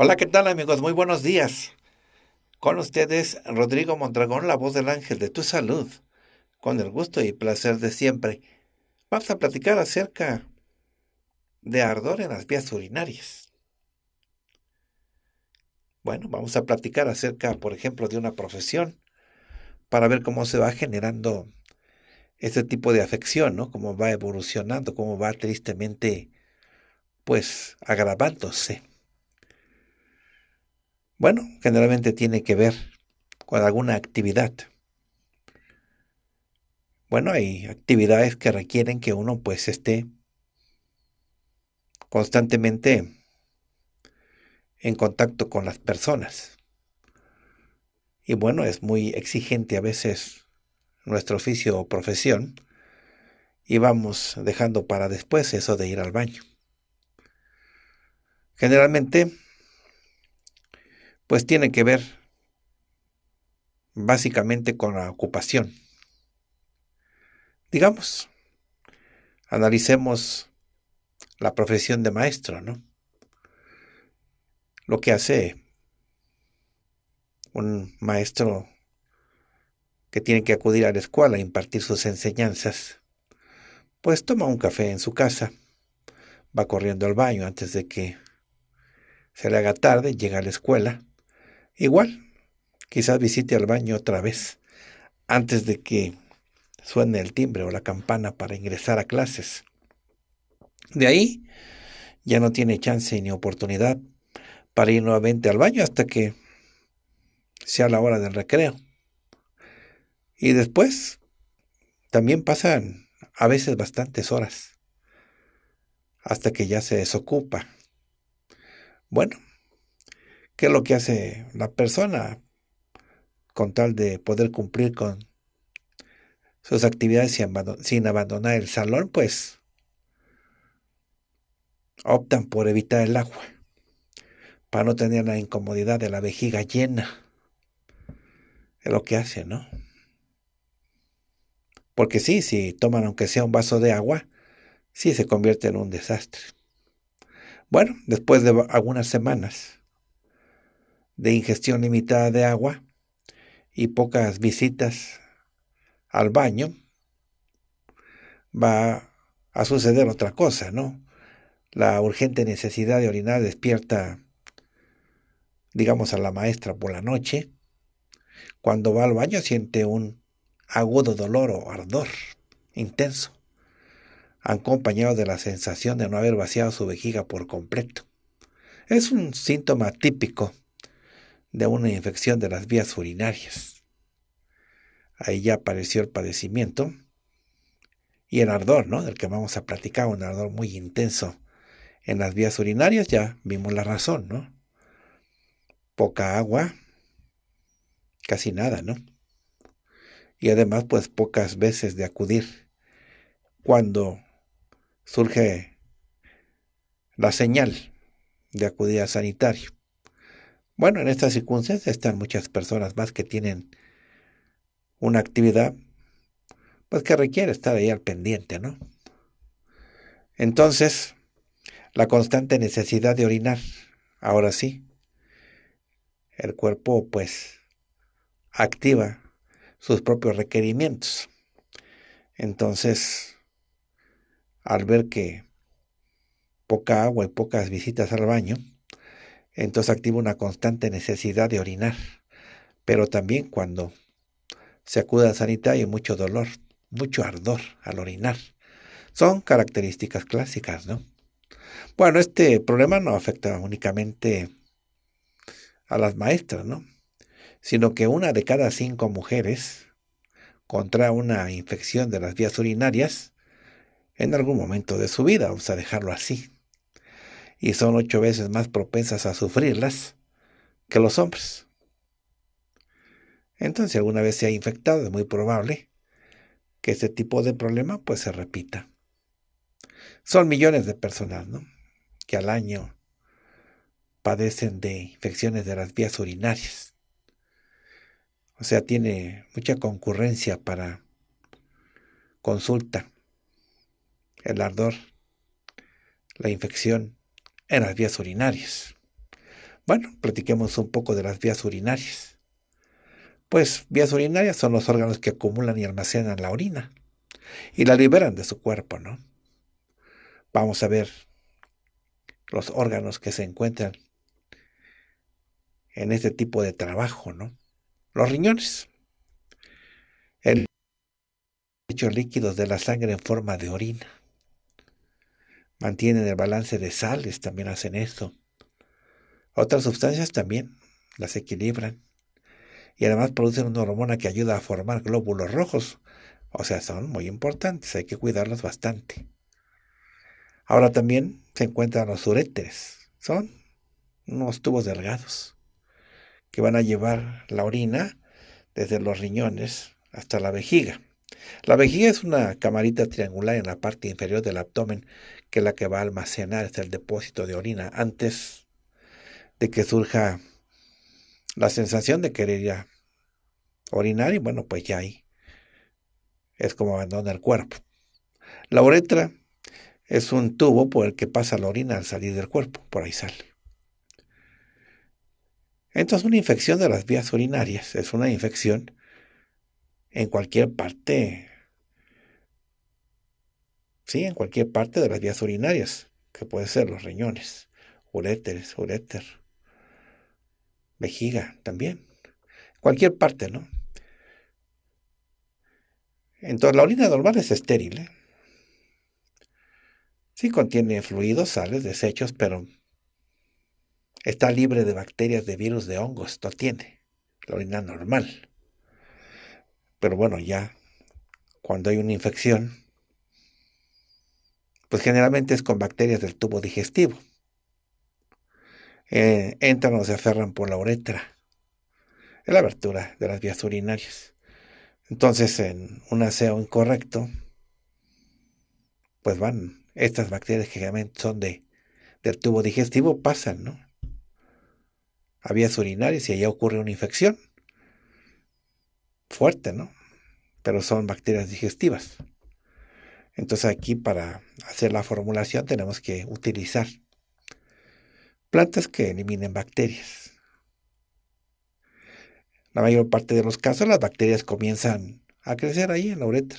Hola, ¿qué tal amigos? Muy buenos días. Con ustedes Rodrigo Mondragón, la voz del ángel de tu salud, con el gusto y placer de siempre. Vamos a platicar acerca de ardor en las vías urinarias. Bueno, vamos a platicar acerca, por ejemplo, de una profesión para ver cómo se va generando este tipo de afección, ¿no? Cómo va evolucionando, cómo va tristemente, pues, agravándose. Bueno, generalmente tiene que ver con alguna actividad. Bueno, hay actividades que requieren que uno pues esté constantemente en contacto con las personas. Y bueno, es muy exigente a veces nuestro oficio o profesión y vamos dejando para después eso de ir al baño. Generalmente pues tiene que ver básicamente con la ocupación. Digamos, analicemos la profesión de maestro, ¿no? Lo que hace un maestro que tiene que acudir a la escuela a impartir sus enseñanzas, pues toma un café en su casa, va corriendo al baño antes de que se le haga tarde, llega a la escuela, Igual, quizás visite al baño otra vez antes de que suene el timbre o la campana para ingresar a clases. De ahí ya no tiene chance ni oportunidad para ir nuevamente al baño hasta que sea la hora del recreo. Y después también pasan a veces bastantes horas hasta que ya se desocupa. Bueno, ¿Qué es lo que hace la persona con tal de poder cumplir con sus actividades sin, abandonar el salón? Pues optan por evitar el agua para no tener la incomodidad de la vejiga llena. Es lo que hace, ¿no? Porque sí, si toman aunque sea un vaso de agua, sí se convierte en un desastre. Bueno, después de algunas semanas, de ingestión limitada de agua y pocas visitas al baño, va a suceder otra cosa, ¿no? La urgente necesidad de orinar despierta, digamos, a la maestra por la noche. Cuando va al baño siente un agudo dolor o ardor intenso, acompañado de la sensación de no haber vaciado su vejiga por completo. Es un síntoma típico de una infección de las vías urinarias. Ahí ya apareció el padecimiento y el ardor, ¿no? Del que vamos a platicar, un ardor muy intenso en las vías urinarias, ya vimos la razón, ¿no? Poca agua, casi nada, ¿no? Y además, pues pocas veces de acudir cuando surge la señal de acudir al sanitario. Bueno, en estas circunstancias están muchas personas más que tienen una actividad pues que requiere estar ahí al pendiente, ¿no? Entonces, la constante necesidad de orinar, ahora sí, el cuerpo pues activa sus propios requerimientos. Entonces, al ver que poca agua y pocas visitas al baño, entonces activa una constante necesidad de orinar, pero también cuando se acude a sanitario hay mucho dolor, mucho ardor al orinar. Son características clásicas, ¿no? Bueno, este problema no afecta únicamente a las maestras, ¿no? Sino que una de cada cinco mujeres contrae una infección de las vías urinarias en algún momento de su vida, vamos a dejarlo así y son ocho veces más propensas a sufrirlas que los hombres. Entonces, si alguna vez se ha infectado, es muy probable que este tipo de problema pues se repita. Son millones de personas, ¿no? Que al año padecen de infecciones de las vías urinarias. O sea, tiene mucha concurrencia para consulta, el ardor, la infección en las vías urinarias. Bueno, platiquemos un poco de las vías urinarias. Pues vías urinarias son los órganos que acumulan y almacenan la orina y la liberan de su cuerpo, ¿no? Vamos a ver los órganos que se encuentran en este tipo de trabajo, ¿no? Los riñones. El hecho líquidos de la sangre en forma de orina mantienen el balance de sales, también hacen esto. Otras sustancias también las equilibran. Y además producen una hormona que ayuda a formar glóbulos rojos. O sea, son muy importantes, hay que cuidarlos bastante. Ahora también se encuentran los uréteres. Son unos tubos delgados que van a llevar la orina desde los riñones hasta la vejiga. La vejiga es una camarita triangular en la parte inferior del abdomen que la que va a almacenar es el depósito de orina antes de que surja la sensación de querer ya orinar y bueno, pues ya ahí es como abandona el cuerpo. La uretra es un tubo por el que pasa la orina al salir del cuerpo, por ahí sale. Entonces una infección de las vías urinarias es una infección en cualquier parte Sí, en cualquier parte de las vías urinarias, que puede ser los riñones, uréteres, uréter, vejiga también. Cualquier parte, ¿no? Entonces, la orina normal es estéril. ¿eh? Sí contiene fluidos, sales, desechos, pero está libre de bacterias, de virus, de hongos. No tiene la orina normal. Pero bueno, ya cuando hay una infección, pues generalmente es con bacterias del tubo digestivo. Eh, entran o se aferran por la uretra, en la abertura de las vías urinarias. Entonces, en un aseo incorrecto, pues van, estas bacterias que generalmente son de, del tubo digestivo, pasan, ¿no? A vías urinarias y allá ocurre una infección. Fuerte, ¿no? Pero son bacterias digestivas. Entonces aquí para hacer la formulación tenemos que utilizar plantas que eliminen bacterias. La mayor parte de los casos las bacterias comienzan a crecer ahí en la uretra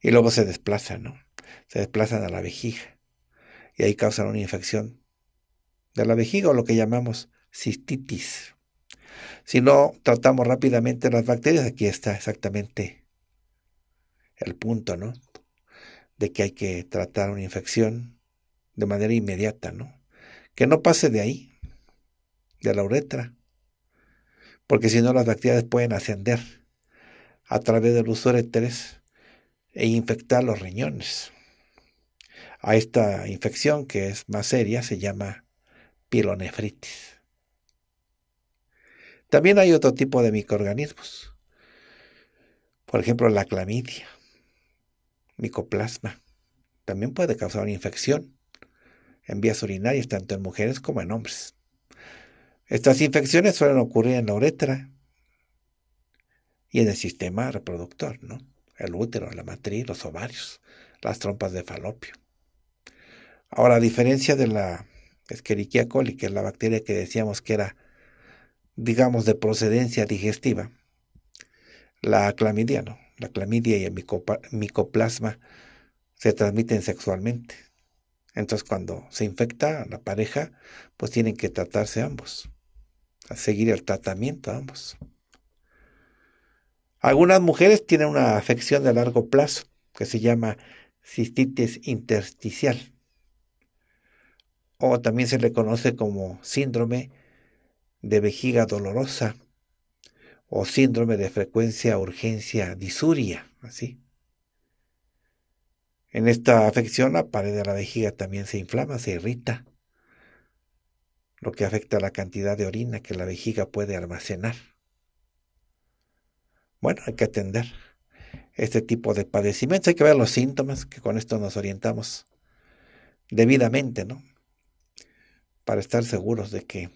y luego se desplazan, ¿no? Se desplazan a la vejiga y ahí causan una infección de la vejiga o lo que llamamos cistitis. Si no tratamos rápidamente las bacterias, aquí está exactamente el punto, ¿no? De que hay que tratar una infección de manera inmediata, ¿no? Que no pase de ahí, de la uretra, porque si no las bacterias pueden ascender a través de los uretres e infectar los riñones. A esta infección que es más seria se llama pilonefritis. También hay otro tipo de microorganismos. Por ejemplo, la clamidia micoplasma. También puede causar una infección en vías urinarias tanto en mujeres como en hombres. Estas infecciones suelen ocurrir en la uretra y en el sistema reproductor, ¿no? El útero, la matriz, los ovarios, las trompas de falopio. Ahora, a diferencia de la Escherichia coli, que es la bacteria que decíamos que era, digamos, de procedencia digestiva, la clamidia, ¿no? la clamidia y el micoplasma se transmiten sexualmente. Entonces cuando se infecta la pareja, pues tienen que tratarse ambos, a seguir el tratamiento ambos. Algunas mujeres tienen una afección de largo plazo que se llama cistitis intersticial o también se le conoce como síndrome de vejiga dolorosa o síndrome de frecuencia urgencia disuria, así. En esta afección la pared de la vejiga también se inflama, se irrita, lo que afecta la cantidad de orina que la vejiga puede almacenar. Bueno, hay que atender este tipo de padecimientos, hay que ver los síntomas, que con esto nos orientamos debidamente, ¿no? Para estar seguros de que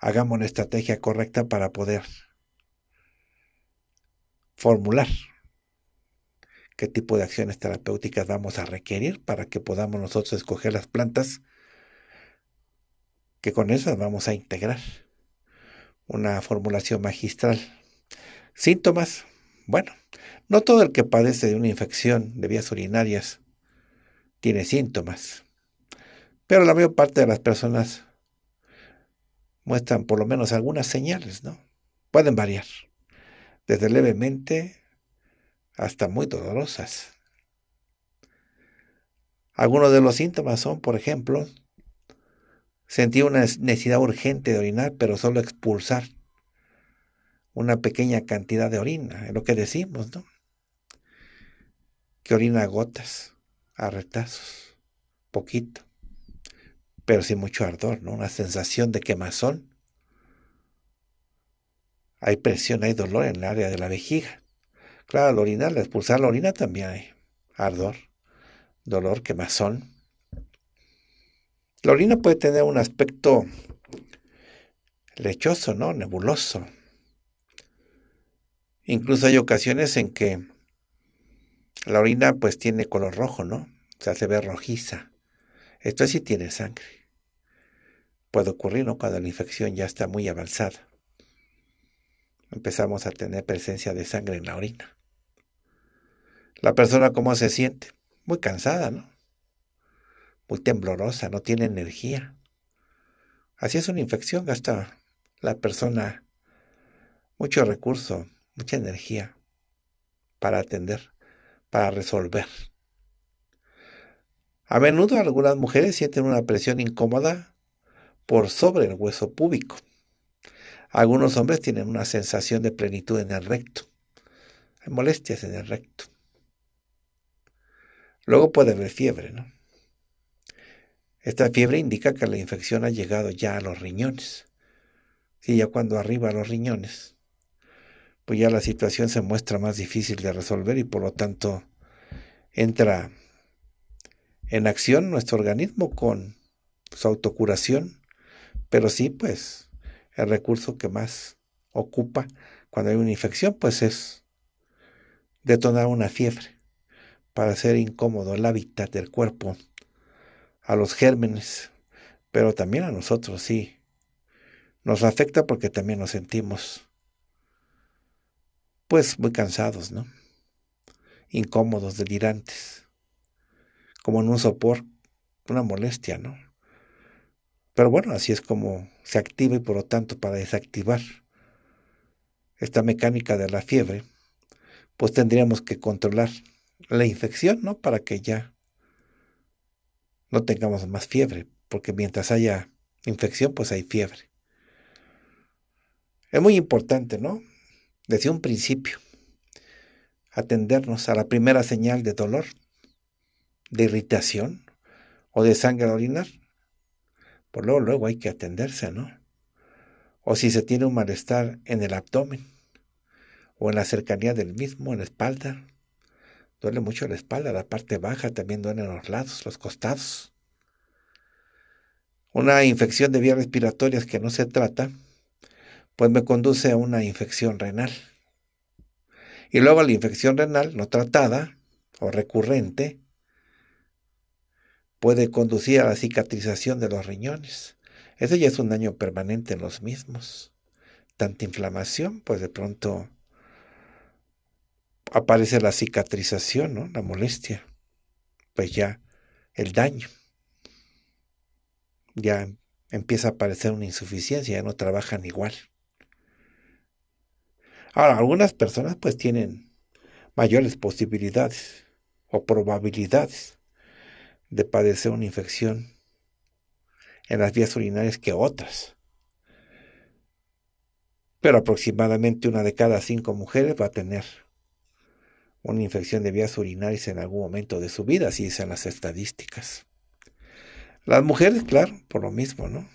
hagamos una estrategia correcta para poder formular qué tipo de acciones terapéuticas vamos a requerir para que podamos nosotros escoger las plantas que con esas vamos a integrar. Una formulación magistral. Síntomas. Bueno, no todo el que padece de una infección de vías urinarias tiene síntomas, pero la mayor parte de las personas muestran por lo menos algunas señales, ¿no? Pueden variar, desde levemente hasta muy dolorosas. Algunos de los síntomas son, por ejemplo, sentir una necesidad urgente de orinar, pero solo expulsar una pequeña cantidad de orina, es lo que decimos, ¿no? Que orina a gotas, a retazos, poquito pero sin mucho ardor, ¿no? Una sensación de quemazón. Hay presión, hay dolor en el área de la vejiga. Claro, al orinar, al expulsar la orina también hay ardor, dolor, quemazón. La orina puede tener un aspecto lechoso, ¿no? Nebuloso. Incluso hay ocasiones en que la orina pues tiene color rojo, ¿no? O sea, se ve rojiza. Esto sí tiene sangre puede ocurrir ¿no? cuando la infección ya está muy avanzada. Empezamos a tener presencia de sangre en la orina. La persona cómo se siente? Muy cansada, ¿no? Muy temblorosa, no tiene energía. Así es una infección, gasta la persona mucho recurso, mucha energía para atender, para resolver. A menudo algunas mujeres sienten una presión incómoda por sobre el hueso púbico. Algunos hombres tienen una sensación de plenitud en el recto. Hay molestias en el recto. Luego puede haber fiebre, ¿no? Esta fiebre indica que la infección ha llegado ya a los riñones. Y ya cuando arriba a los riñones, pues ya la situación se muestra más difícil de resolver y por lo tanto entra en acción nuestro organismo con su autocuración pero sí, pues, el recurso que más ocupa cuando hay una infección, pues es detonar una fiebre para hacer incómodo el hábitat del cuerpo a los gérmenes, pero también a nosotros, sí. Nos afecta porque también nos sentimos, pues, muy cansados, ¿no? Incómodos, delirantes, como en un sopor, una molestia, ¿no? Pero bueno, así es como se activa y por lo tanto para desactivar esta mecánica de la fiebre, pues tendríamos que controlar la infección, ¿no? Para que ya no tengamos más fiebre, porque mientras haya infección, pues hay fiebre. Es muy importante, ¿no? Desde un principio, atendernos a la primera señal de dolor, de irritación o de sangre al orinar. Por pues luego, luego hay que atenderse, ¿no? O si se tiene un malestar en el abdomen o en la cercanía del mismo, en la espalda. Duele mucho la espalda, la parte baja también duele en los lados, los costados. Una infección de vías respiratorias que no se trata, pues me conduce a una infección renal. Y luego la infección renal no tratada o recurrente puede conducir a la cicatrización de los riñones. Ese ya es un daño permanente en los mismos. Tanta inflamación, pues de pronto aparece la cicatrización, ¿no? La molestia. Pues ya el daño. Ya empieza a aparecer una insuficiencia, ya no trabajan igual. Ahora, algunas personas pues tienen mayores posibilidades o probabilidades de padecer una infección en las vías urinarias que otras. Pero aproximadamente una de cada cinco mujeres va a tener una infección de vías urinarias en algún momento de su vida, así dicen las estadísticas. Las mujeres, claro, por lo mismo, ¿no?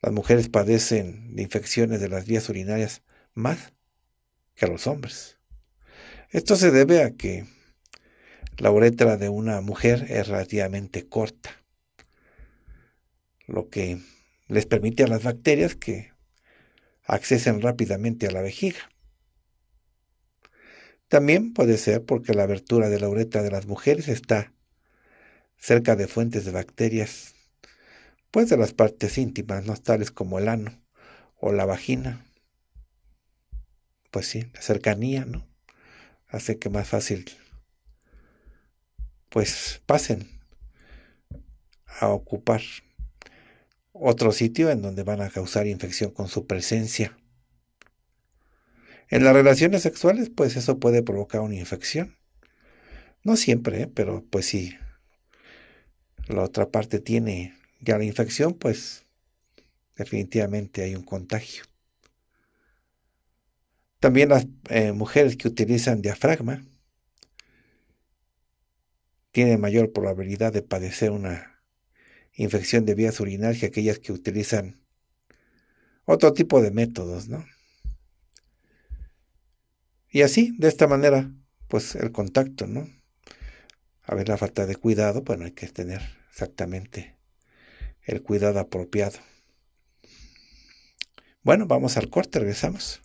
Las mujeres padecen de infecciones de las vías urinarias más que los hombres. Esto se debe a que la uretra de una mujer es relativamente corta, lo que les permite a las bacterias que accesen rápidamente a la vejiga. También puede ser porque la abertura de la uretra de las mujeres está cerca de fuentes de bacterias, pues de las partes íntimas, no tales como el ano o la vagina. Pues sí, la cercanía, ¿no? Hace que más fácil pues pasen a ocupar otro sitio en donde van a causar infección con su presencia. En las relaciones sexuales, pues eso puede provocar una infección. No siempre, ¿eh? pero pues si sí. la otra parte tiene ya la infección, pues definitivamente hay un contagio. También las eh, mujeres que utilizan diafragma, tiene mayor probabilidad de padecer una infección de vías urinarias que aquellas que utilizan otro tipo de métodos, ¿no? Y así, de esta manera, pues el contacto, ¿no? A ver, la falta de cuidado, bueno, hay que tener exactamente el cuidado apropiado. Bueno, vamos al corte, regresamos.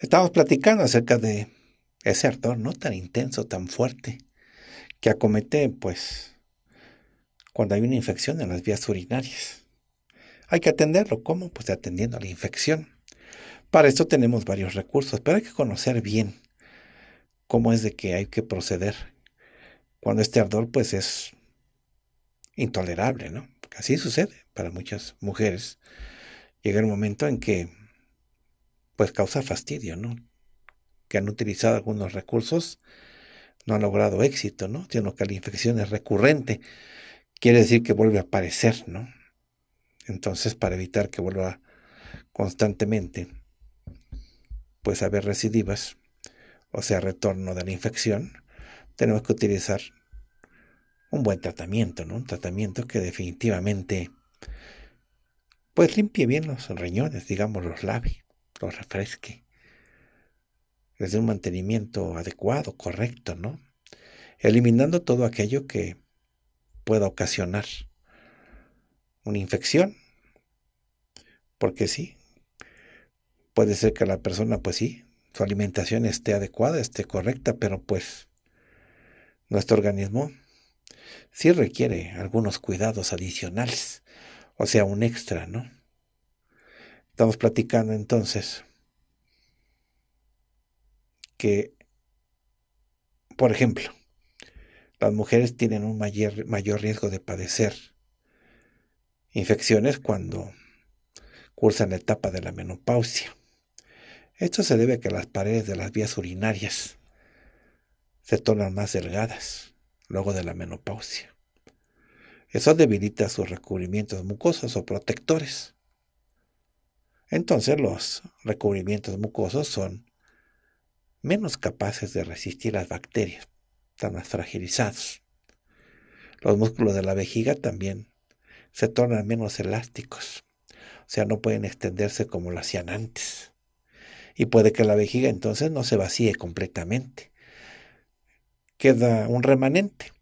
Estamos platicando acerca de ese ardor no tan intenso, tan fuerte, que acomete, pues, cuando hay una infección en las vías urinarias. Hay que atenderlo. ¿Cómo? Pues atendiendo a la infección. Para esto tenemos varios recursos, pero hay que conocer bien cómo es de que hay que proceder cuando este ardor, pues, es intolerable, ¿no? así sucede para muchas mujeres. Llega el momento en que pues causa fastidio, ¿no? Que han utilizado algunos recursos, no han logrado éxito, ¿no? Sino que la infección es recurrente, quiere decir que vuelve a aparecer, ¿no? Entonces, para evitar que vuelva constantemente, pues a haber recidivas, o sea, retorno de la infección, tenemos que utilizar un buen tratamiento, ¿no? Un tratamiento que definitivamente, pues limpie bien los riñones, digamos, los labios lo refresque, desde un mantenimiento adecuado, correcto, ¿no? Eliminando todo aquello que pueda ocasionar una infección, porque sí, puede ser que la persona, pues sí, su alimentación esté adecuada, esté correcta, pero pues nuestro organismo sí requiere algunos cuidados adicionales, o sea, un extra, ¿no? Estamos platicando entonces que, por ejemplo, las mujeres tienen un mayor, mayor riesgo de padecer infecciones cuando cursan la etapa de la menopausia. Esto se debe a que las paredes de las vías urinarias se tornan más delgadas luego de la menopausia. Eso debilita sus recubrimientos mucosos o protectores entonces los recubrimientos mucosos son menos capaces de resistir las bacterias, están más fragilizados. Los músculos de la vejiga también se tornan menos elásticos, o sea, no pueden extenderse como lo hacían antes. Y puede que la vejiga entonces no se vacíe completamente. Queda un remanente.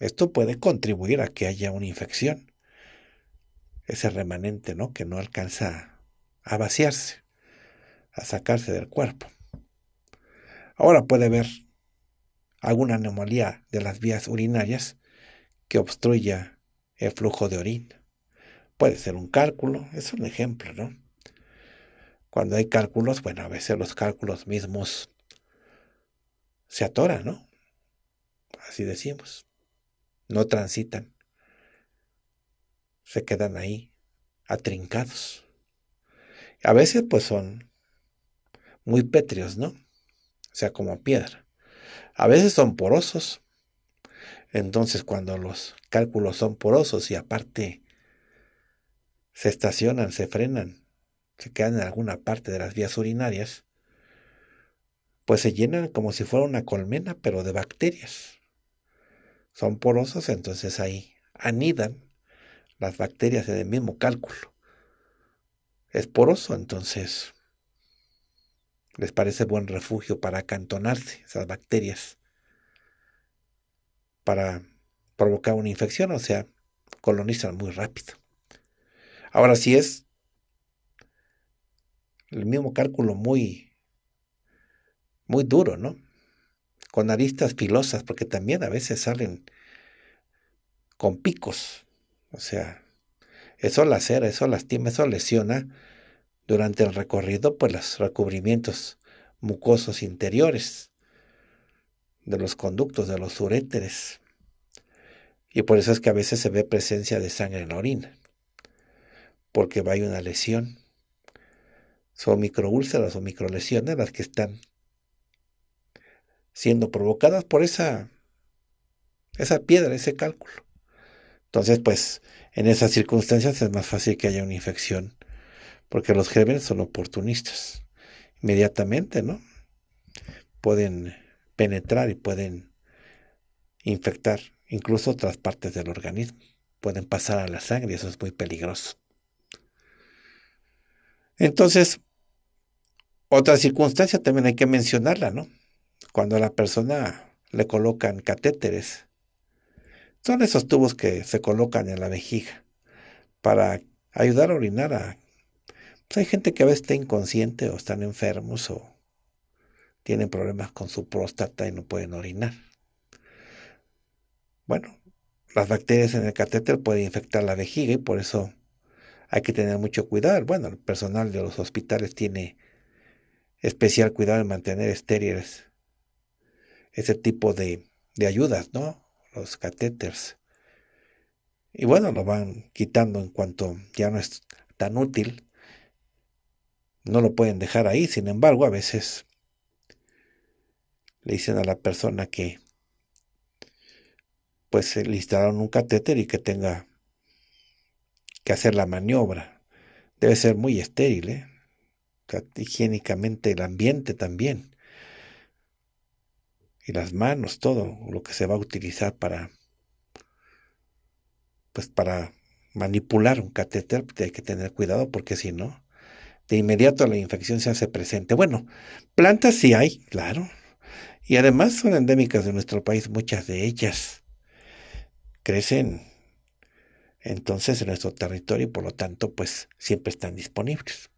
Esto puede contribuir a que haya una infección ese remanente, ¿no? Que no alcanza a vaciarse, a sacarse del cuerpo. Ahora puede haber alguna anomalía de las vías urinarias que obstruya el flujo de orina. Puede ser un cálculo, es un ejemplo, ¿no? Cuando hay cálculos, bueno, a veces los cálculos mismos se atoran, ¿no? Así decimos. No transitan se quedan ahí, atrincados. A veces pues son muy pétreos, ¿no? O sea, como piedra. A veces son porosos. Entonces cuando los cálculos son porosos y aparte se estacionan, se frenan, se quedan en alguna parte de las vías urinarias, pues se llenan como si fuera una colmena, pero de bacterias. Son porosos, entonces ahí anidan las bacterias en el mismo cálculo. Es poroso, entonces les parece buen refugio para acantonarse esas bacterias, para provocar una infección, o sea, colonizan muy rápido. Ahora sí es el mismo cálculo muy, muy duro, ¿no? Con aristas filosas, porque también a veces salen con picos o sea, eso lacera, eso lastima, eso lesiona durante el recorrido por pues, los recubrimientos mucosos interiores de los conductos, de los uréteres. Y por eso es que a veces se ve presencia de sangre en la orina, porque hay una lesión. Son microúlceras o microlesiones las que están siendo provocadas por esa, esa piedra, ese cálculo. Entonces, pues, en esas circunstancias es más fácil que haya una infección, porque los gérmenes son oportunistas. Inmediatamente, ¿no? Pueden penetrar y pueden infectar incluso otras partes del organismo. Pueden pasar a la sangre, eso es muy peligroso. Entonces, otra circunstancia también hay que mencionarla, ¿no? Cuando a la persona le colocan catéteres, son esos tubos que se colocan en la vejiga para ayudar a orinar a... Pues, hay gente que a veces está inconsciente o están enfermos o tienen problemas con su próstata y no pueden orinar. Bueno, las bacterias en el catéter pueden infectar la vejiga y por eso hay que tener mucho cuidado. Bueno, el personal de los hospitales tiene especial cuidado en mantener estériles ese tipo de, de ayudas, ¿no? los catéteres. Y bueno, lo van quitando en cuanto ya no es tan útil. No lo pueden dejar ahí, sin embargo, a veces le dicen a la persona que pues le instalaron un catéter y que tenga que hacer la maniobra. Debe ser muy estéril, ¿eh? higiénicamente el ambiente también y las manos, todo lo que se va a utilizar para, pues para manipular un catéter, pues, hay que tener cuidado porque si no, de inmediato la infección se hace presente. Bueno, plantas sí hay, claro, y además son endémicas de nuestro país, muchas de ellas crecen entonces en nuestro territorio y por lo tanto pues siempre están disponibles.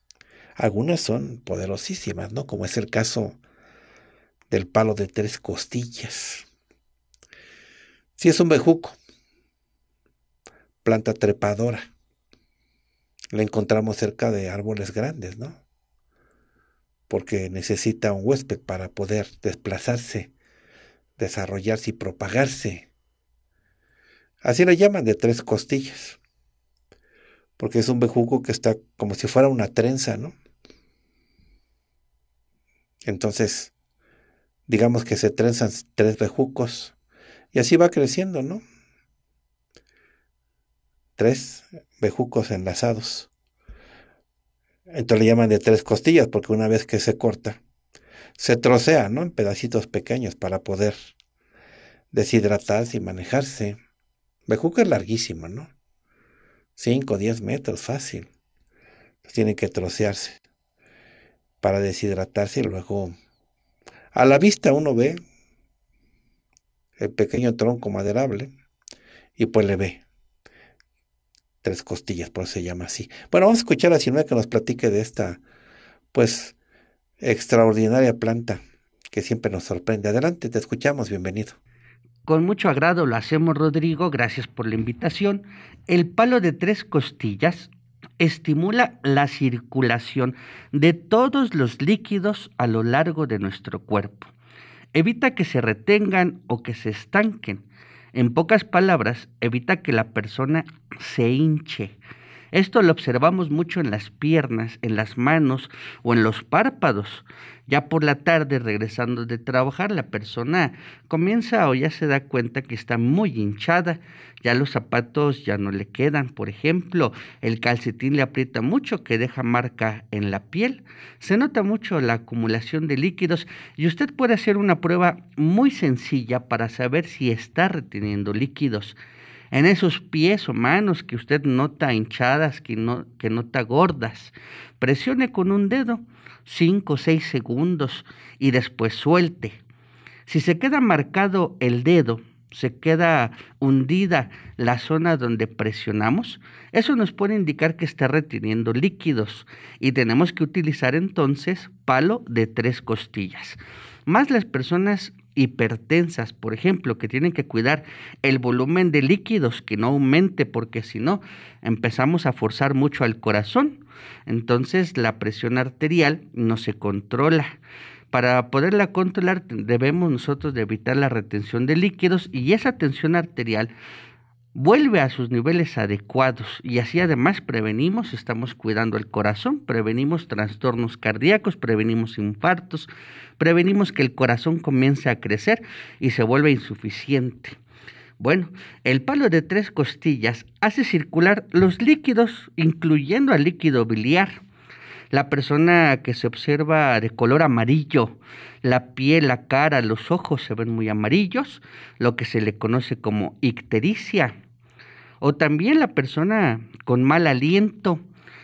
Algunas son poderosísimas, ¿no? Como es el caso del palo de tres costillas. Si es un bejuco, planta trepadora. La encontramos cerca de árboles grandes, ¿no? Porque necesita un huésped para poder desplazarse, desarrollarse y propagarse. Así la llaman de tres costillas. Porque es un bejuco que está como si fuera una trenza, ¿no? Entonces, digamos que se trenzan tres bejucos, y así va creciendo, ¿no? Tres bejucos enlazados. Entonces le llaman de tres costillas, porque una vez que se corta, se trocea, ¿no? En pedacitos pequeños para poder deshidratarse y manejarse. Bejuca es larguísimo, ¿no? 5 o 10 metros, fácil. Tiene tienen que trocearse para deshidratarse y luego a la vista uno ve el pequeño tronco maderable y pues le ve tres costillas, por eso se llama así. Bueno, vamos a escuchar a Silvia que nos platique de esta, pues, extraordinaria planta que siempre nos sorprende. Adelante, te escuchamos, bienvenido. Con mucho agrado lo hacemos, Rodrigo, gracias por la invitación. El palo de tres costillas estimula la circulación de todos los líquidos a lo largo de nuestro cuerpo. Evita que se retengan o que se estanquen. En pocas palabras, evita que la persona se hinche esto lo observamos mucho en las piernas, en las manos o en los párpados. Ya por la tarde, regresando de trabajar, la persona comienza o ya se da cuenta que está muy hinchada, ya los zapatos ya no le quedan, por ejemplo, el calcetín le aprieta mucho que deja marca en la piel, se nota mucho la acumulación de líquidos y usted puede hacer una prueba muy sencilla para saber si está reteniendo líquidos en esos pies o manos que usted nota hinchadas, que, no, que nota gordas. Presione con un dedo 5 o 6 segundos y después suelte. Si se queda marcado el dedo, se queda hundida la zona donde presionamos, eso nos puede indicar que está reteniendo líquidos y tenemos que utilizar entonces palo de tres costillas. Más las personas hipertensas, por ejemplo, que tienen que cuidar el volumen de líquidos que no aumente, porque si no, empezamos a forzar mucho al corazón. Entonces la presión arterial no se controla. Para poderla controlar debemos nosotros evitar la retención de líquidos y esa tensión arterial vuelve a sus niveles adecuados y así además prevenimos, estamos cuidando el corazón, prevenimos trastornos cardíacos, prevenimos infartos, prevenimos que el corazón comience a crecer y se vuelva insuficiente. Bueno, el palo de tres costillas hace circular los líquidos, incluyendo al líquido biliar. La persona que se observa de color amarillo la piel, la cara, los ojos se ven muy amarillos, lo que se le conoce como ictericia. O también la persona con mal aliento,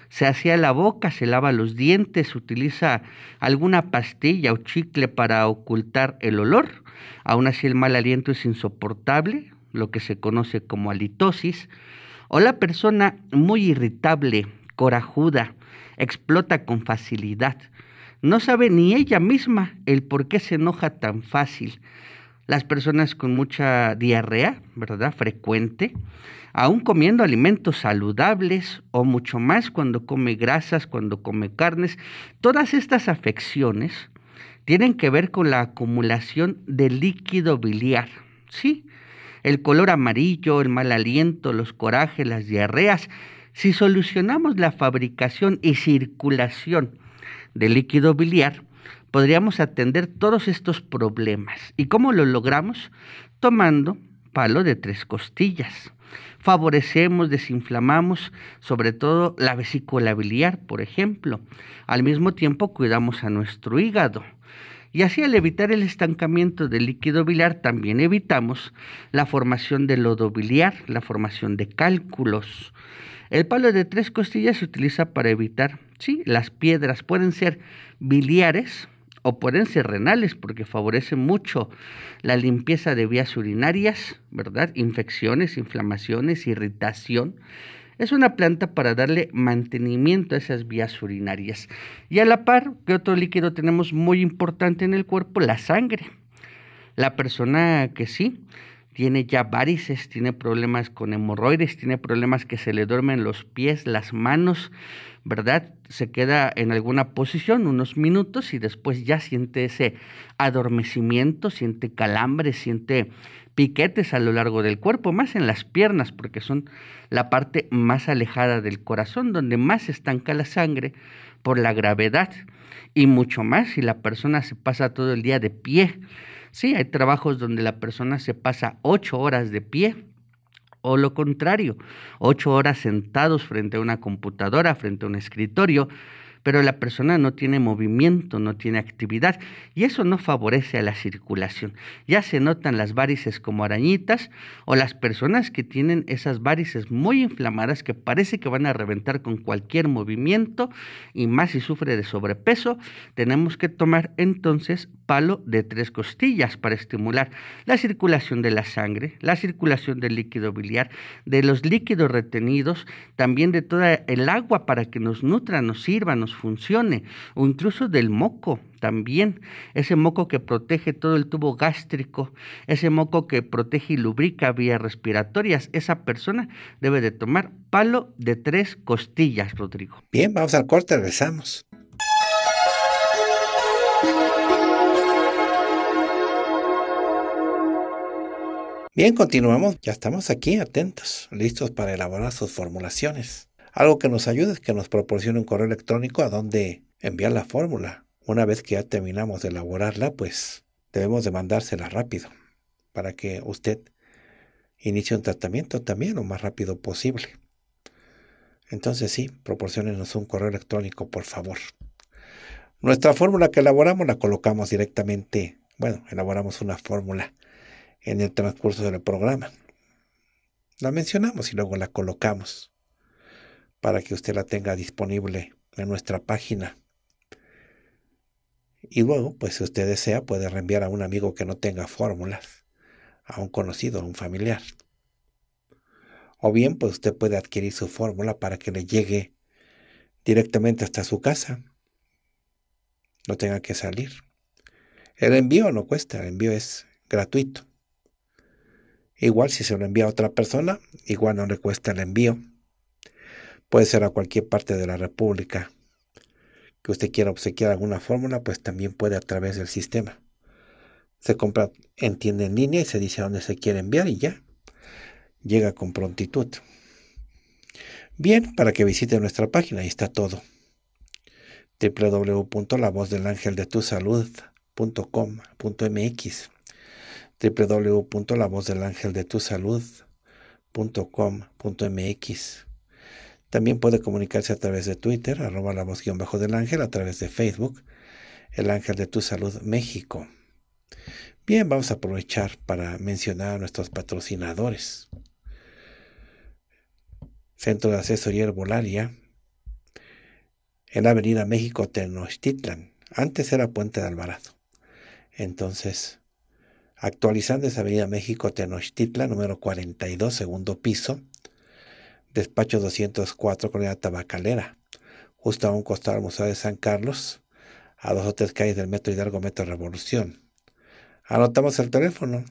se hacía la boca, se lava los dientes, utiliza alguna pastilla o chicle para ocultar el olor. Aún así el mal aliento es insoportable, lo que se conoce como halitosis. O la persona muy irritable, corajuda, explota con facilidad, no sabe ni ella misma el por qué se enoja tan fácil. Las personas con mucha diarrea, ¿verdad? Frecuente, aún comiendo alimentos saludables o mucho más cuando come grasas, cuando come carnes, todas estas afecciones tienen que ver con la acumulación de líquido biliar, ¿sí? El color amarillo, el mal aliento, los corajes, las diarreas. Si solucionamos la fabricación y circulación de líquido biliar, podríamos atender todos estos problemas. ¿Y cómo lo logramos? Tomando palo de tres costillas. Favorecemos, desinflamamos, sobre todo la vesícula biliar, por ejemplo. Al mismo tiempo cuidamos a nuestro hígado. Y así al evitar el estancamiento del líquido biliar también evitamos la formación de lodo biliar, la formación de cálculos. El palo de tres costillas se utiliza para evitar Sí, las piedras pueden ser biliares o pueden ser renales porque favorecen mucho la limpieza de vías urinarias, ¿verdad? Infecciones, inflamaciones, irritación. Es una planta para darle mantenimiento a esas vías urinarias. Y a la par, ¿qué otro líquido tenemos muy importante en el cuerpo? La sangre. La persona que sí tiene ya varices, tiene problemas con hemorroides, tiene problemas que se le duermen los pies, las manos, ¿verdad? Se queda en alguna posición unos minutos y después ya siente ese adormecimiento, siente calambres, siente piquetes a lo largo del cuerpo, más en las piernas, porque son la parte más alejada del corazón, donde más estanca la sangre por la gravedad y mucho más si la persona se pasa todo el día de pie. Sí, hay trabajos donde la persona se pasa ocho horas de pie o lo contrario, ocho horas sentados frente a una computadora, frente a un escritorio pero la persona no tiene movimiento, no tiene actividad y eso no favorece a la circulación. Ya se notan las varices como arañitas o las personas que tienen esas varices muy inflamadas que parece que van a reventar con cualquier movimiento y más si sufre de sobrepeso, tenemos que tomar entonces palo de tres costillas para estimular la circulación de la sangre, la circulación del líquido biliar, de los líquidos retenidos, también de toda el agua para que nos nutra, nos sirva, nos funcione, o incluso del moco también, ese moco que protege todo el tubo gástrico, ese moco que protege y lubrica vías respiratorias, esa persona debe de tomar palo de tres costillas, Rodrigo. Bien, vamos al corte, regresamos. Bien, continuamos. Ya estamos aquí atentos, listos para elaborar sus formulaciones. Algo que nos ayude es que nos proporcione un correo electrónico a donde enviar la fórmula. Una vez que ya terminamos de elaborarla, pues debemos de mandársela rápido para que usted inicie un tratamiento también lo más rápido posible. Entonces sí, proporcionenos un correo electrónico, por favor. Nuestra fórmula que elaboramos la colocamos directamente, bueno, elaboramos una fórmula en el transcurso del programa. La mencionamos y luego la colocamos para que usted la tenga disponible en nuestra página. Y luego, pues si usted desea, puede reenviar a un amigo que no tenga fórmulas, a un conocido, a un familiar. O bien, pues usted puede adquirir su fórmula para que le llegue directamente hasta su casa. No tenga que salir. El envío no cuesta, el envío es gratuito. Igual si se lo envía a otra persona, igual no le cuesta el envío. Puede ser a cualquier parte de la República que usted quiera obsequiar alguna fórmula, pues también puede a través del sistema. Se compra en tienda en línea y se dice a dónde se quiere enviar y ya. Llega con prontitud. Bien, para que visite nuestra página, ahí está todo. www.lavozdelangeldetusalud.com.mx www.lavozdelangeldetusalud.com.mx. También puede comunicarse a través de Twitter, arroba la voz guión bajo del ángel, a través de Facebook, El Ángel de Tu Salud México. Bien, vamos a aprovechar para mencionar a nuestros patrocinadores. Centro de Asesoría Herbolaria, en la Avenida México Tenochtitlan. Antes era Puente de Alvarado. Entonces, actualizándose Avenida México, Tenochtitlan, número 42, segundo piso, despacho 204, Colonia Tabacalera, justo a un costado del Museo de San Carlos, a dos o tres calles del Metro Hidalgo, Metro Revolución. Anotamos el teléfono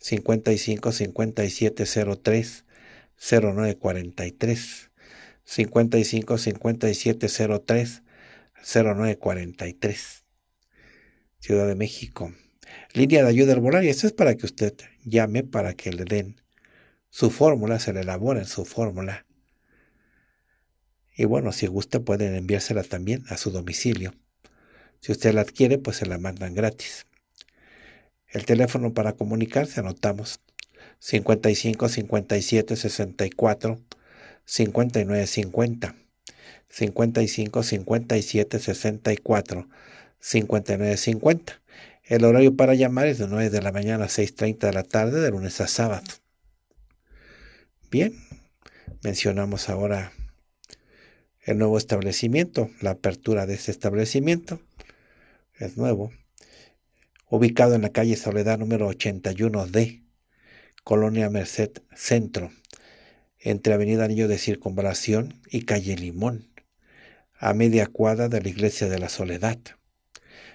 55 5703 0943 55 5703 0943 Ciudad de México línea de ayuda herbolaria. Esto es para que usted llame para que le den su fórmula, se le elabore su fórmula. Y bueno, si gusta pueden enviársela también a su domicilio. Si usted la adquiere, pues se la mandan gratis. El teléfono para comunicarse anotamos 55 57 64 59 50. 55 57 64 59 50. El horario para llamar es de 9 de la mañana a 6.30 de la tarde, de lunes a sábado. Bien, mencionamos ahora el nuevo establecimiento, la apertura de este establecimiento. Es nuevo. Ubicado en la calle Soledad número 81D, Colonia Merced Centro, entre Avenida Anillo de Circunvalación y Calle Limón, a media cuadra de la Iglesia de la Soledad.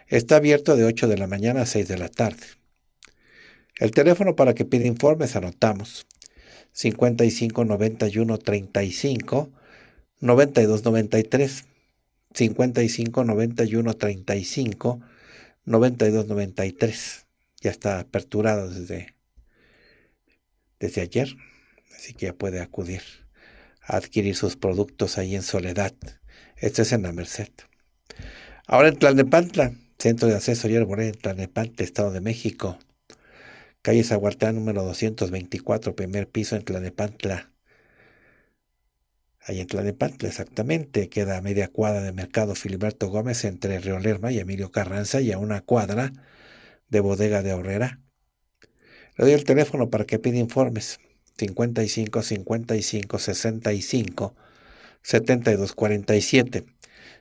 Está abierto de 8 de la mañana a 6 de la tarde. El teléfono para que pida informes anotamos 55 91 35 92 93 55 91 35 92 93. Ya está aperturado desde, desde ayer, así que ya puede acudir a adquirir sus productos ahí en Soledad. Este es en la Merced. Ahora de Tlalnepantla, Centro de Acceso y en Tlanepante, Estado de México. Calle Zaguartán, número 224, primer piso en Tlanepantla. Ahí en Tlanepantla, exactamente, queda a media cuadra de Mercado Filiberto Gómez entre Río Lerma y Emilio Carranza y a una cuadra de Bodega de Horrera. Le doy el teléfono para que pida informes. 55 55 65 72 47.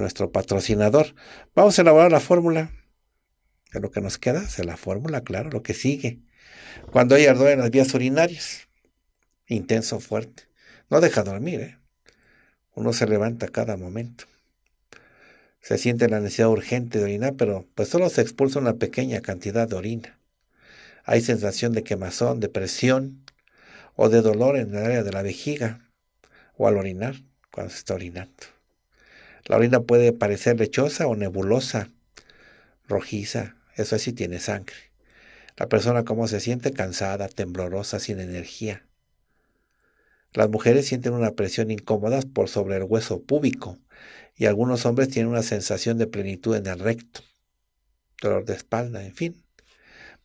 nuestro patrocinador. Vamos a elaborar la fórmula. De lo que nos queda es la fórmula, claro, lo que sigue. Cuando hay ardor en las vías urinarias, intenso, fuerte. No deja dormir, ¿eh? Uno se levanta cada momento. Se siente la necesidad urgente de orinar, pero pues solo se expulsa una pequeña cantidad de orina. Hay sensación de quemazón, de presión o de dolor en el área de la vejiga o al orinar, cuando se está orinando. La orina puede parecer lechosa o nebulosa, rojiza, eso es si tiene sangre. La persona cómo se siente cansada, temblorosa, sin energía. Las mujeres sienten una presión incómoda por sobre el hueso púbico y algunos hombres tienen una sensación de plenitud en el recto, dolor de espalda, en fin.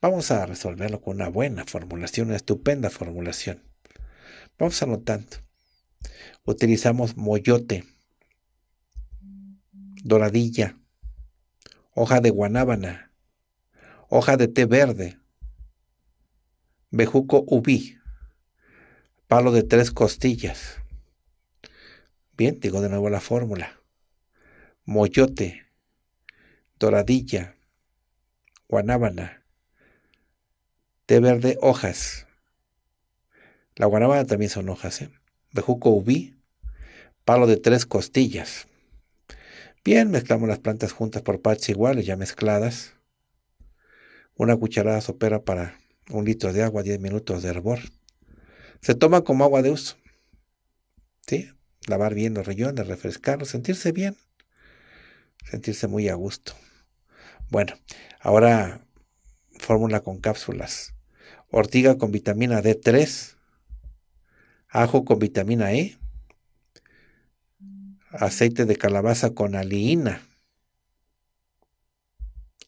Vamos a resolverlo con una buena formulación, una estupenda formulación. Vamos anotando. Utilizamos moyote, doradilla, hoja de guanábana, hoja de té verde, bejuco ubí, palo de tres costillas. Bien, digo de nuevo la fórmula. Moyote, doradilla, guanábana, té verde, hojas. La guanábana también son hojas, ¿eh? Bejuco ubí, palo de tres costillas. Bien, mezclamos las plantas juntas por partes iguales, ya mezcladas. Una cucharada sopera para un litro de agua, 10 minutos de hervor. Se toma como agua de uso. ¿Sí? Lavar bien los riñones, refrescarlos, sentirse bien. Sentirse muy a gusto. Bueno, ahora fórmula con cápsulas. Ortiga con vitamina D3. Ajo con vitamina E aceite de calabaza con aliina.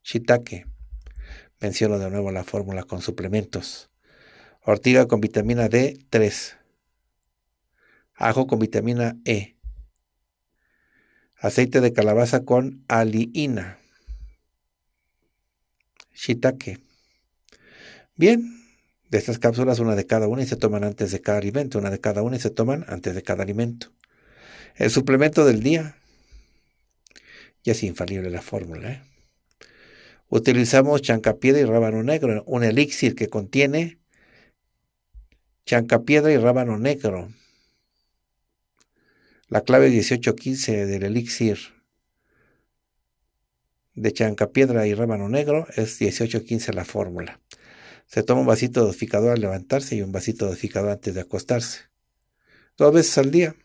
Shiitake. Menciono de nuevo la fórmula con suplementos. Ortiga con vitamina D3. Ajo con vitamina E. Aceite de calabaza con aliina. Shiitake. Bien, de estas cápsulas, una de cada una y se toman antes de cada alimento, una de cada una y se toman antes de cada alimento. El suplemento del día. Ya es infalible la fórmula. ¿eh? Utilizamos chancapiedra y rábano negro, un elixir que contiene chancapiedra y rábano negro. La clave 1815 del elixir de chancapiedra y rábano negro es 1815 la fórmula. Se toma un vasito dosificador al levantarse y un vasito dosificador antes de acostarse. Dos veces al día.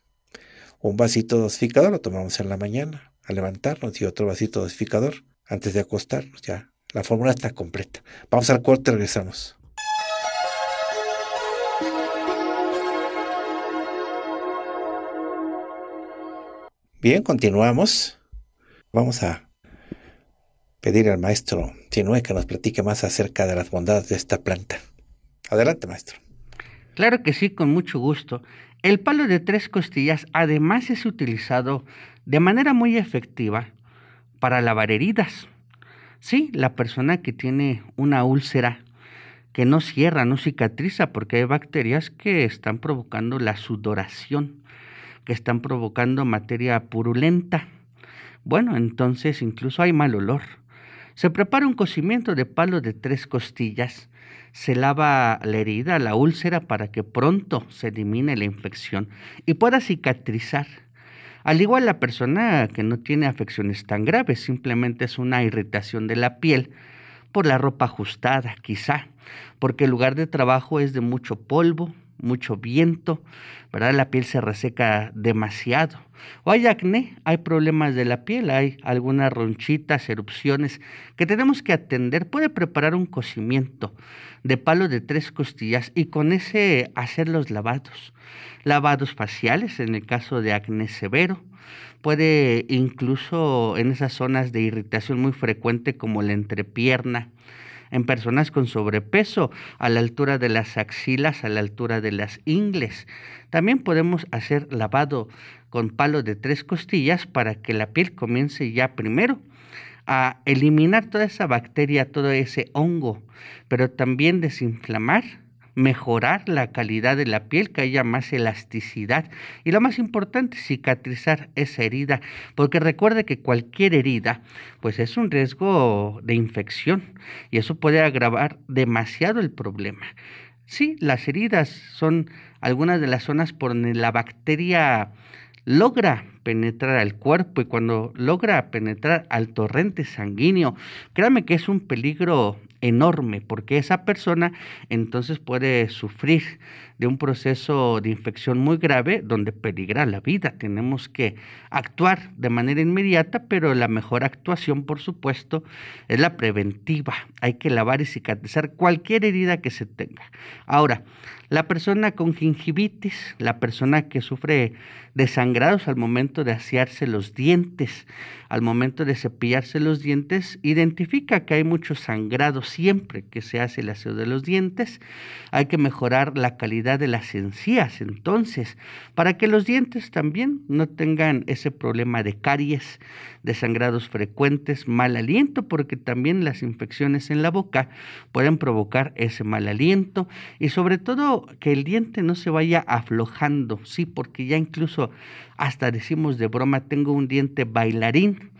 Un vasito dosificador lo tomamos en la mañana, al levantarnos, y otro vasito dosificador antes de acostarnos. Ya, la fórmula está completa. Vamos al corte, regresamos. Bien, continuamos. Vamos a pedir al maestro Sinue que nos platique más acerca de las bondades de esta planta. Adelante, maestro. Claro que sí, con mucho gusto. El palo de tres costillas además es utilizado de manera muy efectiva para lavar heridas. Sí, la persona que tiene una úlcera que no cierra, no cicatriza, porque hay bacterias que están provocando la sudoración, que están provocando materia purulenta. Bueno, entonces incluso hay mal olor. Se prepara un cocimiento de palo de tres costillas. Se lava la herida, la úlcera, para que pronto se elimine la infección y pueda cicatrizar. Al igual la persona que no tiene afecciones tan graves, simplemente es una irritación de la piel por la ropa ajustada, quizá, porque el lugar de trabajo es de mucho polvo, mucho viento, ¿verdad? La piel se reseca demasiado. O hay acné, hay problemas de la piel, hay algunas ronchitas, erupciones que tenemos que atender. Puede preparar un cocimiento de palo de tres costillas y con ese hacer los lavados. Lavados faciales en el caso de acné severo. Puede incluso en esas zonas de irritación muy frecuente como la entrepierna, en personas con sobrepeso a la altura de las axilas, a la altura de las ingles. También podemos hacer lavado con palo de tres costillas para que la piel comience ya primero a eliminar toda esa bacteria, todo ese hongo, pero también desinflamar mejorar la calidad de la piel, que haya más elasticidad y lo más importante, cicatrizar esa herida, porque recuerde que cualquier herida pues es un riesgo de infección y eso puede agravar demasiado el problema. Sí, las heridas son algunas de las zonas por donde la bacteria logra penetrar al cuerpo y cuando logra penetrar al torrente sanguíneo, créame que es un peligro enorme, porque esa persona entonces puede sufrir de un proceso de infección muy grave donde peligra la vida. Tenemos que actuar de manera inmediata, pero la mejor actuación, por supuesto, es la preventiva. Hay que lavar y cicatrizar cualquier herida que se tenga. Ahora, la persona con gingivitis, la persona que sufre desangrados al momento de asearse los dientes, al momento de cepillarse los dientes, identifica que hay muchos sangrados siempre que se hace el aseo de los dientes. Hay que mejorar la calidad de las encías entonces, para que los dientes también no tengan ese problema de caries, de sangrados frecuentes, mal aliento, porque también las infecciones en la boca pueden provocar ese mal aliento y sobre todo que el diente no se vaya aflojando, sí, porque ya incluso hasta decimos de broma, tengo un diente bailarín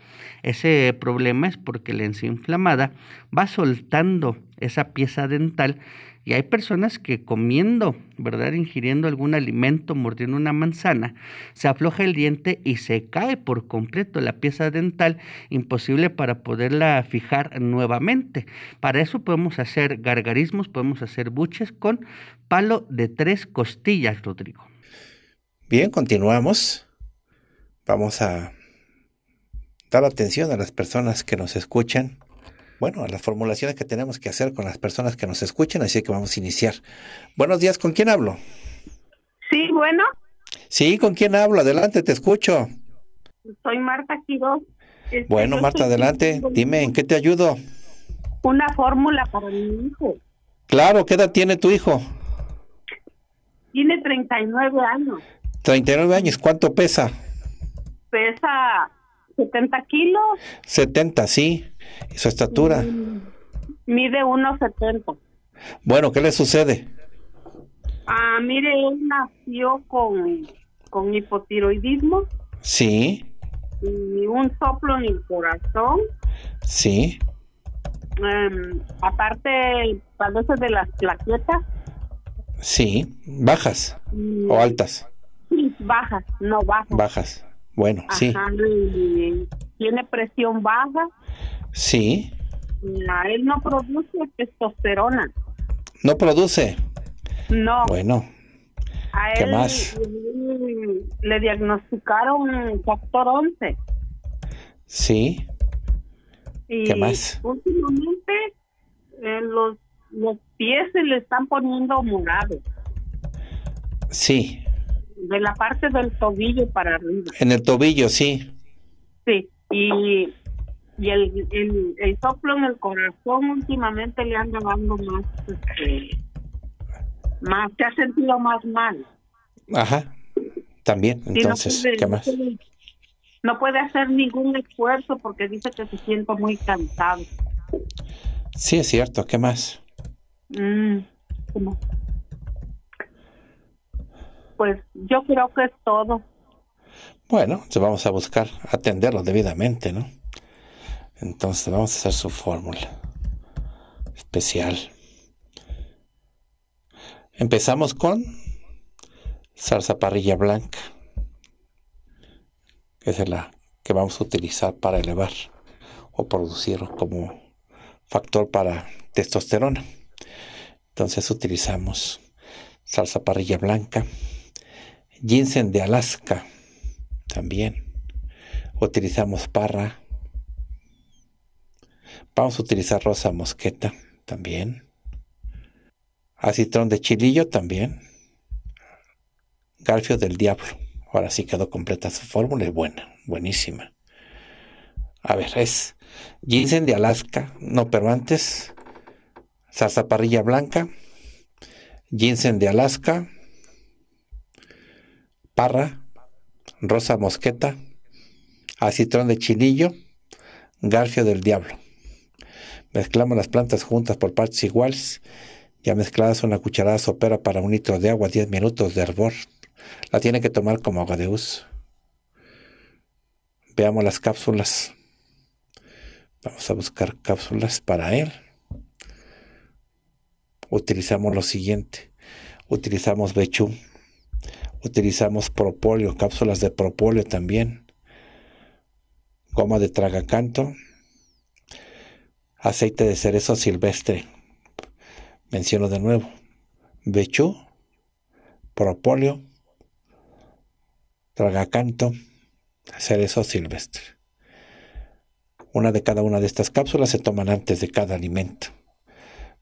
ese problema es porque la encía inflamada va soltando esa pieza dental y hay personas que comiendo, ¿verdad? Ingiriendo algún alimento, mordiendo una manzana, se afloja el diente y se cae por completo la pieza dental, imposible para poderla fijar nuevamente. Para eso podemos hacer gargarismos, podemos hacer buches con palo de tres costillas, Rodrigo. Bien, continuamos. Vamos a dar atención a las personas que nos escuchan, bueno, a las formulaciones que tenemos que hacer con las personas que nos escuchan, así que vamos a iniciar. Buenos días, ¿con quién hablo? Sí, bueno. Sí, ¿con quién hablo? Adelante, te escucho. Soy Marta Quiroz. Este, bueno, Marta, adelante. Dime, ¿en qué te ayudo? Una fórmula para mi hijo. Claro, ¿qué edad tiene tu hijo? Tiene 39 años. 39 años, ¿cuánto pesa? Pesa ¿70 kilos? 70, sí. su estatura? Mm, mide 1,70. Bueno, ¿qué le sucede? Ah, mire, él nació con, con hipotiroidismo. Sí. Y un soplo en el corazón. Sí. Em, aparte aparte, padece de las plaquetas. Sí, bajas mm. o altas. Sí, bajas, no bajas. Bajas. Bueno, sí. Tiene presión baja. Sí. Mm, a él no produce testosterona. ¿No produce? No. Bueno. A ¿Qué él, más? Le diagnosticaron factor 11. Sí. ¿Qué más? Últimamente los, los pies se le están poniendo morados. Sí, de la parte del tobillo para arriba. En el tobillo, sí. Sí, y, el, soplo en el corazón últimamente le han dando más, este, más, te ha sentido más mal. Ajá, también, entonces, ¿qué más? No puede hacer ningún esfuerzo porque dice que se siente muy cansado. Sí, es cierto, ¿qué más? Mm, ¿qué más? pues yo creo que es todo. Bueno, entonces vamos a buscar atenderlo debidamente, ¿no? Entonces vamos a hacer su fórmula especial. Empezamos con salsa parrilla blanca, que es la que vamos a utilizar para elevar o producir como factor para testosterona. Entonces utilizamos salsa parrilla blanca, Ginseng de Alaska también. Utilizamos parra. Vamos a utilizar rosa mosqueta también. Acitrón ah, de chilillo también. Garfio del diablo. Ahora sí quedó completa su fórmula es buena, buenísima. A ver, es ginseng de Alaska, no pero antes, salsa parrilla blanca, ginseng de Alaska, Parra, Rosa Mosqueta, Acitrón de chinillo, Garfio del Diablo. Mezclamos las plantas juntas por partes iguales, ya mezcladas una cucharada sopera para un litro de agua, 10 minutos de hervor. La tiene que tomar como agua de uso. Veamos las cápsulas. Vamos a buscar cápsulas para él. Utilizamos lo siguiente. Utilizamos bechum. Utilizamos propóleo, cápsulas de propóleo también. Goma de tragacanto. Aceite de cerezo silvestre. Menciono de nuevo. Bechú. Propóleo. Tragacanto. Cerezo silvestre. Una de cada una de estas cápsulas se toman antes de cada alimento.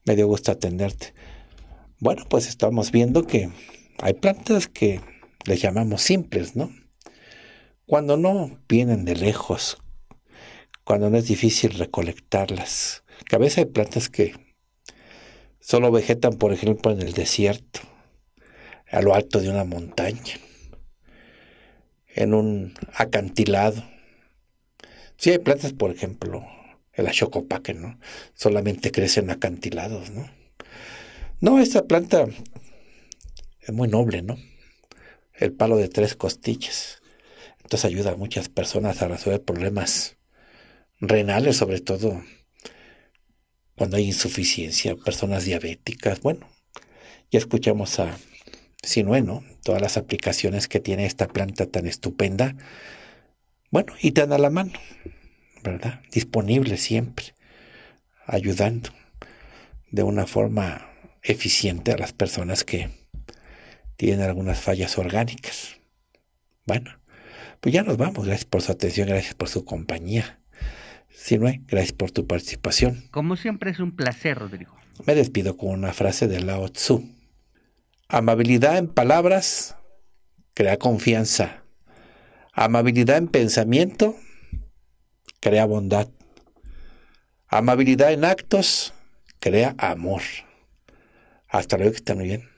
Me dio gusto atenderte. Bueno, pues estamos viendo que hay plantas que les llamamos simples, ¿no? Cuando no vienen de lejos, cuando no es difícil recolectarlas. Que a hay plantas que solo vegetan, por ejemplo, en el desierto, a lo alto de una montaña, en un acantilado. Sí hay plantas, por ejemplo, el achocopaque, ¿no? Solamente crecen acantilados, ¿no? No, esta planta es muy noble, ¿no? El palo de tres costillas. Entonces ayuda a muchas personas a resolver problemas renales, sobre todo cuando hay insuficiencia, personas diabéticas. Bueno, ya escuchamos a ¿no? todas las aplicaciones que tiene esta planta tan estupenda. Bueno, y tan a la mano, ¿verdad? Disponible siempre, ayudando de una forma eficiente a las personas que tiene algunas fallas orgánicas. Bueno, pues ya nos vamos. Gracias por su atención, gracias por su compañía. no gracias por tu participación. Como siempre es un placer, Rodrigo. Me despido con una frase de Lao Tzu. Amabilidad en palabras crea confianza. Amabilidad en pensamiento crea bondad. Amabilidad en actos crea amor. Hasta luego, que estén muy bien.